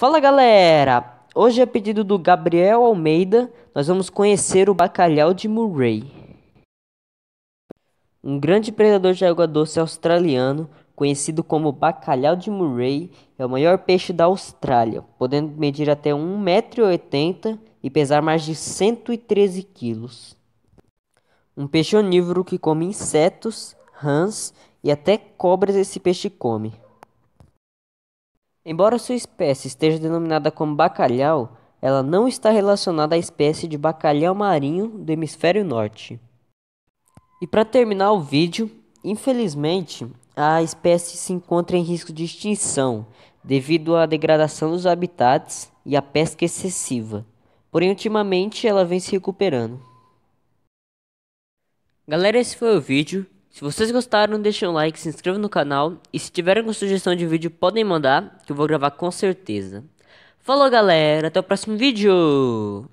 Fala galera! Hoje, a é pedido do Gabriel Almeida, nós vamos conhecer o bacalhau de Murray. Um grande predador de água doce australiano, conhecido como bacalhau de Murray, é o maior peixe da Austrália, podendo medir até 1,80m e pesar mais de 113 quilos. Um peixe onívoro que come insetos, rãs e até cobras esse peixe come. Embora sua espécie esteja denominada como bacalhau, ela não está relacionada à espécie de bacalhau marinho do hemisfério norte. E para terminar o vídeo, infelizmente, a espécie se encontra em risco de extinção devido à degradação dos habitats e à pesca excessiva. Porém, ultimamente ela vem se recuperando. Galera, esse foi o vídeo. Se vocês gostaram, deixem um like, se inscrevam no canal e se tiverem alguma sugestão de vídeo, podem mandar, que eu vou gravar com certeza. Falou galera, até o próximo vídeo!